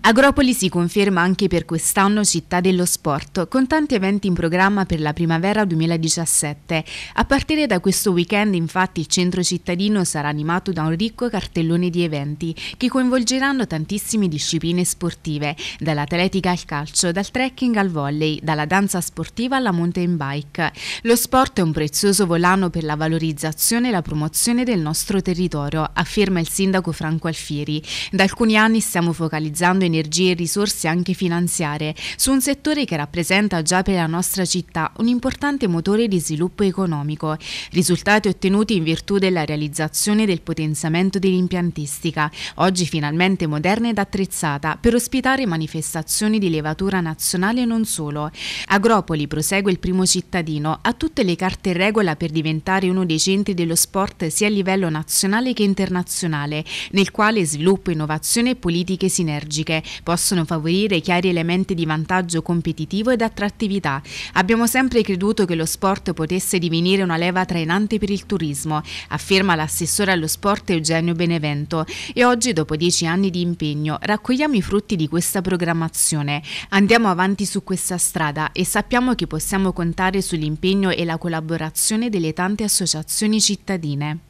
Agropoli si conferma anche per quest'anno città dello sport, con tanti eventi in programma per la primavera 2017. A partire da questo weekend, infatti, il centro cittadino sarà animato da un ricco cartellone di eventi che coinvolgeranno tantissime discipline sportive, dall'atletica al calcio, dal trekking al volley, dalla danza sportiva alla mountain bike. Lo sport è un prezioso volano per la valorizzazione e la promozione del nostro territorio, afferma il sindaco Franco Alfieri. Da alcuni anni stiamo focalizzando energie e risorse anche finanziarie su un settore che rappresenta già per la nostra città un importante motore di sviluppo economico, risultati ottenuti in virtù della realizzazione del potenziamento dell'impiantistica, oggi finalmente moderna ed attrezzata per ospitare manifestazioni di levatura nazionale e non solo. Agropoli prosegue il primo cittadino, ha tutte le carte in regola per diventare uno dei centri dello sport sia a livello nazionale che internazionale, nel quale sviluppo, innovazione e politiche sinergiche migliore, possono favorire chiari elementi di vantaggio competitivo ed attrattività. Abbiamo sempre creduto che lo sport potesse divenire una leva trainante per il turismo, afferma l'assessore allo sport Eugenio Benevento, e oggi dopo dieci anni di impegno raccogliamo i frutti di questa programmazione. Andiamo avanti su questa strada e sappiamo che possiamo contare sull'impegno e la collaborazione delle tante associazioni cittadine.